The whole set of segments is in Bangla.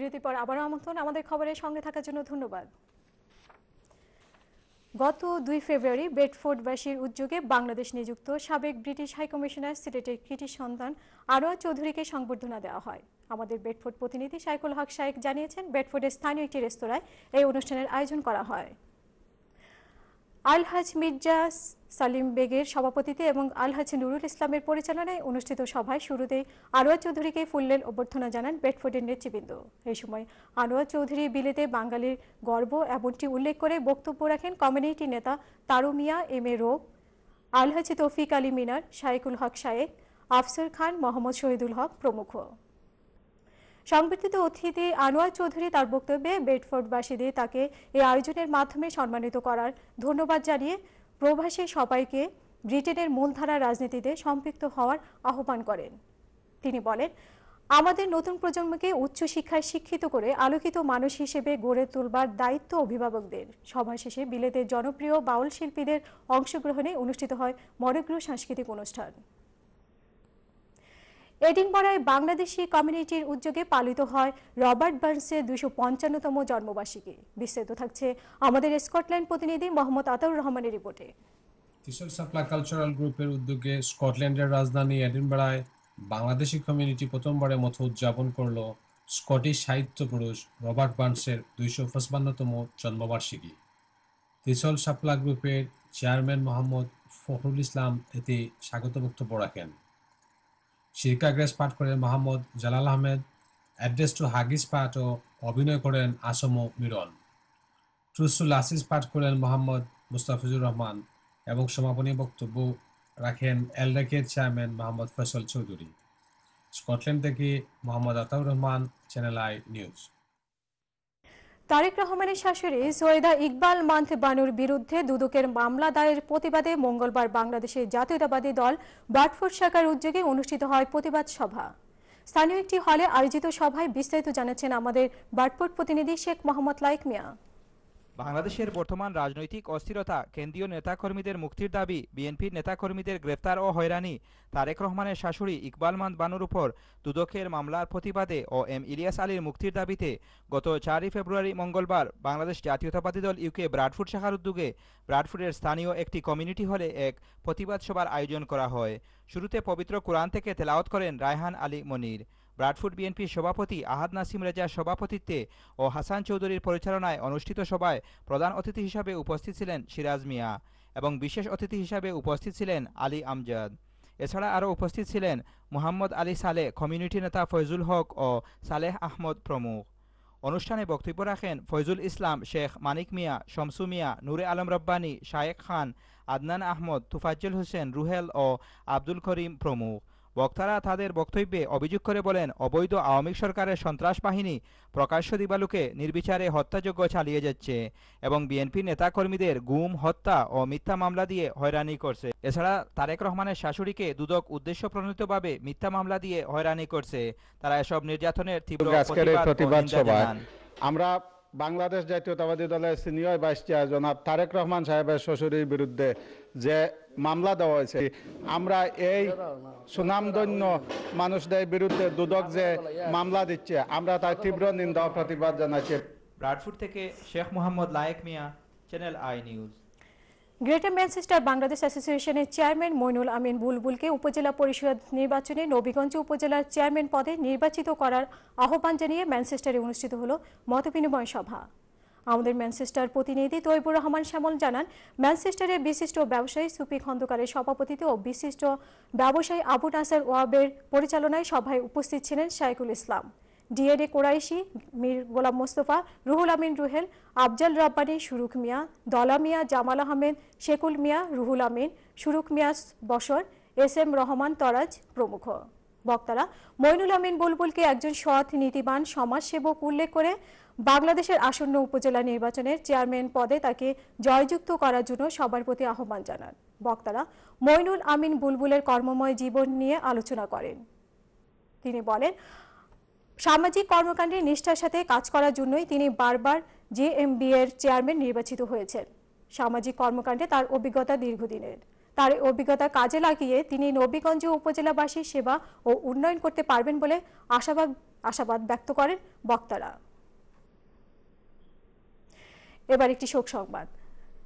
বিরতির পর আবারও আমন্ত্রণ আমাদের খবরের সঙ্গে থাকার জন্য ধন্যবাদ গত দুই ফেব্রুয়ারি বেডফোর্ডবাসীর উদ্যোগে বাংলাদেশ নিযুক্ত সাবেক ব্রিটিশ হাইকমিশনার সিলেটের কৃতি সন্তান আরোয়া চৌধুরীকে সংবর্ধনা দেওয়া হয় আমাদের বেডফোর্ড প্রতিনিধি সাইকুল হক সাইক জানিয়েছেন বেডফোর্ডের স্থানীয় একটি রেস্তোরাঁয় এই অনুষ্ঠানের আয়োজন করা হয় আলহাজ মির্জা সালিম বেগের সভাপতিতে এবং আলহাজ নুরুল ইসলামের পরিচালনায় অনুষ্ঠিত সভায় শুরুতেই আনোয়ার চৌধুরীকে ফুললেন অভ্যর্থনা জানান বেডফোর্ডের নেতৃবৃন্দ এই সময় আনোয়ার চৌধুরী বিলেতে বাঙালির গর্ব এমনটি উল্লেখ করে বক্তব্য রাখেন কমিউনিটি নেতা তারুমিয়া এম এ রোগ আলহাজ তৌফিক আলী মিনার শাইকুল হক শায়েক আফসর খান মোহাম্মদ শহীদুল হক প্রমুখ সংবর্ধিত অতিথি আনোয়ার চৌধুরী তার বক্তব্যে বাসীদের তাকে এই আয়োজনের মাধ্যমে সম্মানিত করার ধন্যবাদ জানিয়ে প্রবাসী সবাইকে ব্রিটেনের মূলধারা রাজনীতিতে সম্পৃক্ত হওয়ার আহ্বান করেন তিনি বলেন আমাদের নতুন প্রজন্মকে উচ্চশিক্ষায় শিক্ষিত করে আলোকিত মানুষ হিসেবে গড়ে তুলবার দায়িত্ব অভিভাবকদের সভা শেষে বিলেতের জনপ্রিয় বাউল শিল্পীদের অংশগ্রহণে অনুষ্ঠিত হয় মরগ্রহ সাংস্কৃতিক অনুষ্ঠান এডিনবরায় বাংলাদেশি কমিউনিটির উদ্যোগে পালিত হয় রবার্ট বার্নসের দুশো পঞ্চান্নতম জন্মবার্ষিকী বিস্তারিত থাকছে আমাদের স্কটল্যান্ড প্রতিনিধি মোহাম্মদ আতাউর রহমানের রিপোর্টে কিশোর সাপ্লা কালচারাল গ্রুপের উদ্যোগে স্কটল্যান্ডের রাজধানী এডিনবরায় বাংলাদেশি কমিউনিটি প্রথমবারের মতো উদযাপন করল স্কটিশ সাহিত্য পুরুষ রবার্ট বার্নসের দুইশো পঁচপান্নতম জন্মবার্ষিকী তিসল সাপ্লা গ্রুপের চেয়ারম্যান মোহাম্মদ ফখরুল ইসলাম এতে স্বাগত বক্তব্য রাখেন শিরকাগ্রেস পাঠ করেন Mohammad Jalal Ahmed address to haggis পাঠ ও অভিনয় করেন আসম মিরন ট্রুসুল আসিস পাঠ করেন মোহাম্মদ মুস্তাফিজুর রহমান এবং সমাপনী বক্তব্য রাখেন এলডাকের চেয়ারম্যান মোহাম্মদ ফসল চৌধুরী স্কটল্যান্ড থেকে Mohammad Ataur Rahman channel I news Tareq রহমানের শাশুড়ি সৈয়দা ইকবাল মান্থ বানুর বিরুদ্ধে দুদকের মামলা দায়ের প্রতিবাদে মঙ্গলবার বাংলাদেশের জাতীয়তাবাদী দল বাটফোর্ড শাখার উদ্যোগে অনুষ্ঠিত হয় প্রতিবাদ সভা স্থানীয় একটি হলে আয়োজিত সভায় বিস্তারিত জানাচ্ছেন আমাদের বাটফোর্ড প্রতিনিধি শেখ মোহাম্মদ লাইক মিয়া বাংলাদেশের বর্তমান রাজনৈতিক অস্থিরতা কেন্দ্রীয় নেতাকর্মীদের মুক্তির দাবি বিএনপির নেতাকর্মীদের গ্রেফতার ও হয়রানি তারেক রহমানের শাশুড়ি ইকবাল মান বানুর উপর দুদকের মামলার প্রতিবাদে ও এম ইলিয়াস আলীর মুক্তির দাবিতে গত চারই ফেব্রুয়ারি মঙ্গলবার বাংলাদেশ জাতীয়তাবাদী দল ইউকে ব্রাডফুড শাখার উদ্যোগে ব্রাডফুডের স্থানীয় একটি কমিউনিটি হলে এক প্রতিবাদ সভার আয়োজন করা হয় শুরুতে পবিত্র কোরআন থেকে তেলাওয়াত করেন রায়হান আলী মনির ব্রাডফুট বিএনপির সভাপতি আহাদ নাসিম রেজার সভাপতিত্বে ও হাসান চৌধুরীর পরিচালনায় অনুষ্ঠিত সভায় প্রধান অতিথি হিসাবে উপস্থিত ছিলেন সিরাজ মিয়া এবং বিশেষ অতিথি হিসাবে উপস্থিত ছিলেন আলী আমজাদ এছাড়া আরও উপস্থিত ছিলেন মোহাম্মদ আলী সালে কমিউনিটি নেতা ফয়জুল হক ও সালেহ আহমদ প্রমুখ অনুষ্ঠানে বক্তব্য রাখেন ফয়জুল ইসলাম শেখ মানিক মিয়া শমসু মিয়া নূরে আলম রব্বানী শায়েক খান আদনান আহমদ তুফাজ্জুল হোসেন রুহেল ও আব্দুল করিম প্রমুখ বক্তারা তাদের বক্তব্যে অভিযোগ করে বলেন অবৈধ আওয়ামী সরকারের সন্ত্রাস বাহিনী প্রকাশ্য দিবালুকে নির্বিচারে হত্যাযজ্ঞ চালিয়ে যাচ্ছে এবং বিএনপি নেতাকর্মীদের গুম হত্যা ও মিথ্যা মামলা দিয়ে হয়রানি করছে এছাড়া তারেক রহমানের শাশুড়িকে দুদক উদ্দেশ্য প্রণীতভাবে মিথ্যা মামলা দিয়ে হয়রানি করছে তারা এসব নির্যাতনের তীব্র প্রতিবাদ আমরা বাংলাদেশ জাতীয়তাবাদী দলের সিনিয়র ভাইস চেয়ার জনাব তারেক রহমান সাহেবের শ্বশুরের বিরুদ্ধে যে মামলা দেওয়া হয়েছে আমরা এই সুনামধন্য মানুষদের বিরুদ্ধে দুদক যে মামলা দিচ্ছে আমরা তার তীব্র নিন্দা প্রতিবাদ জানাচ্ছি ব্রাডফুট থেকে Sheikh Mohammad Layek Mia channel I news greater Manchester Bangladesh অ্যাসোসিয়েশনের চেয়ারম্যান মইনুল আমিন বুলবুলকে উপজেলা পরিষদ নির্বাচনে নবীগঞ্জ উপজেলার চেয়ারম্যান পদে নির্বাচিত করার আহ্বান জানিয়ে ম্যানচেস্টারে অনুষ্ঠিত হল মতবিনিময় সভা আমাদের ম্যানচেস্টার প্রতিনিধি তৈবুর রহমান শ্যামল জানান ম্যানচেস্টারের বিশিষ্ট ব্যবসায়ী সুপি খন্দকারের সভাপতিতে ও বিশিষ্ট ব্যবসায়ী আবু নাসার ওয়াবের পরিচালনায় সভায় উপস্থিত ছিলেন শাইকুল ইসলাম ডিএডএ কোরাইশি মীর গোলাম মোস্তফা রুহুল আমিন রুহেল আফজাল রব্বানি সুরুখ মিয়া দলা মিয়া জামাল আহমেদ শেকুল মিয়া রুহুল আমিন সুরুখ মিয়া বসর এস এম রহমান তরাজ প্রমুখ বক্তারা মইনুল আমিন বুলবুলকে একজন সৎ নীতিবান সমাজসেবক উল্লেখ করে বাংলাদেশের আসন্ন উপজেলা নির্বাচনের চেয়ারম্যান পদে তাকে জয়যুক্ত করার জন্য সবার প্রতি আহ্বান জানান বক্তারা মইনুল আমিন বুলবুলের কর্মময় জীবন নিয়ে আলোচনা করেন তিনি বলেন সামাজিক কর্মকাণ্ডে নিষ্ঠার সাথে কাজ করার জন্যই তিনি বারবার জেএমবি এর চেয়ারম্যান নির্বাচিত হয়েছেন সামাজিক কর্মকাণ্ডে তার অভিজ্ঞতা দীর্ঘদিনের তার অভিজ্ঞতা কাজে লাগিয়ে তিনি নবীগঞ্জ উপজেলাবাসীর সেবা ও উন্নয়ন করতে পারবেন বলে আশাবাদ আশাবাদ ব্যক্ত করেন বক্তারা এবার একটি শোক সংবাদ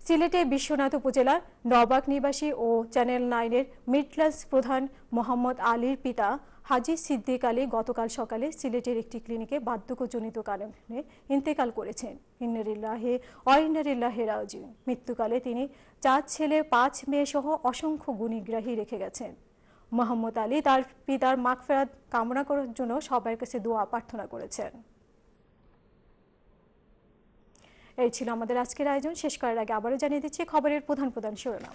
সিলেটে বিশ্বনাথ উপজেলার নবাক নিবাসী ও চ্যানেল নাইনের মিডলাস প্রধান মোহাম্মদ আলীর পিতা হাজি সিদ্দিক আলী গতকাল সকালে সিলেটের একটি ক্লিনিকে বার্ধক্যজনিত কারণে ইন্তেকাল করেছেন ইন্নারিল্লাহে অরিন্নারিল্লাহে রাউজি মৃত্যুকালে তিনি চার ছেলে পাঁচ মেয়ে সহ অসংখ্য গুণীগ্রাহী রেখে গেছেন মোহাম্মদ আলী তার পিতার মাগফেরাত কামনা করার জন্য সবার কাছে দোয়া প্রার্থনা করেছেন এই ছিল আমাদের আজকের আয়োজন শেষ করার আগে আবারও জানিয়ে দিচ্ছি খবরের প্রধান প্রধান শিরোনাম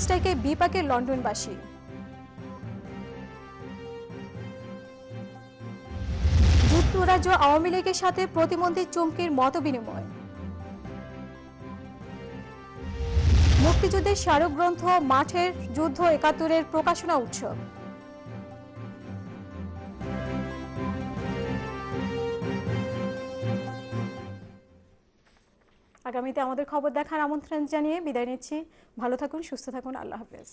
সিরিজটাকে বিপাকে লন্ডনবাসী যুক্তরাজ্য আওয়ামী লীগের সাথে প্রতিমন্ত্রী চুমকির মত বিনিময় মুক্তিযুদ্ধের স্মারক গ্রন্থ মাঠের যুদ্ধ একাত্তরের প্রকাশনা উৎসব আগামীতে আমাদের খবর দেখার আমন্ত্রণ জানিয়ে বিদায় নিচ্ছি ভালো থাকুন সুস্থ থাকুন আল্লাহ হাফেজ